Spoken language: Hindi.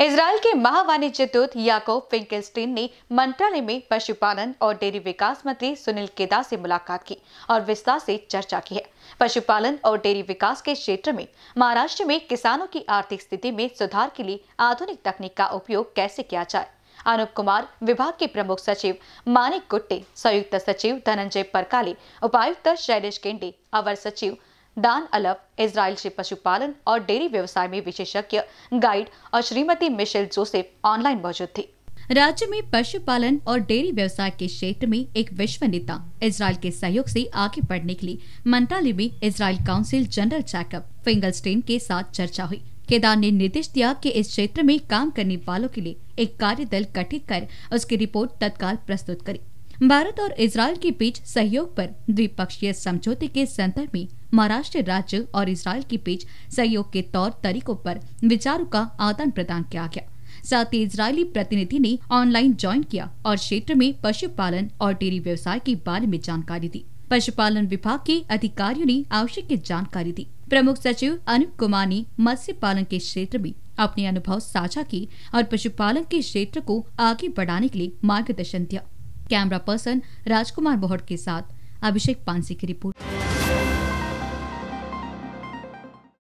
इसराइल के महावाणिज्य दूत याकोब फिंकेस्टीन ने मंत्रालय में पशुपालन और डेयरी विकास मंत्री सुनील केदार से मुलाकात की और विस्तार से चर्चा की है पशुपालन और डेयरी विकास के क्षेत्र में महाराष्ट्र में किसानों की आर्थिक स्थिति में सुधार के लिए आधुनिक तकनीक का उपयोग कैसे किया जाए अनुप कुमार विभाग के प्रमुख सचिव मानिक गुट्टे संयुक्त सचिव धनंजय परकाले उपायुक्त शैलेश केंडे अवर सचिव दान अलफ इसराइल से पशुपालन और डेयरी व्यवसाय में विशेषज्ञ गाइड और श्रीमती मिशेल जोसेफ ऑनलाइन मौजूद थी राज्य में पशुपालन और डेयरी व्यवसाय के क्षेत्र में एक विश्व नेता इसराइल के सहयोग से आगे बढ़ने के लिए मंत्रालय में इसराइल काउंसिल जनरल फिंगल फिंगलस्टेन के साथ चर्चा हुई केदार ने निर्देश दिया कि इस क्षेत्र में काम करने वालों के लिए एक कार्य दल गठित कर उसकी रिपोर्ट तत्काल प्रस्तुत करे भारत और इसराइल के बीच सहयोग पर द्विपक्षीय समझौते के संदर्भ में महाराष्ट्र राज्य और इसराइल के बीच सहयोग के तौर तरीकों पर विचारों का आदान प्रदान किया गया साथ ही इसराइली प्रतिनिधि ने ऑनलाइन ज्वाइन किया और क्षेत्र में पशुपालन और डेयरी व्यवसाय के बारे में जानकारी दी पशुपालन विभाग के अधिकारियों ने आवश्यक जानकारी दी प्रमुख सचिव अनुप कुमार ने मत्स्य पालन के क्षेत्र में अपने अनुभव साझा किए और पशुपालन के क्षेत्र को आगे बढ़ाने के लिए मार्गदर्शन दिया कैमरा पर्सन राजकुमार बोहट के साथ अभिषेक पांसी की रिपोर्ट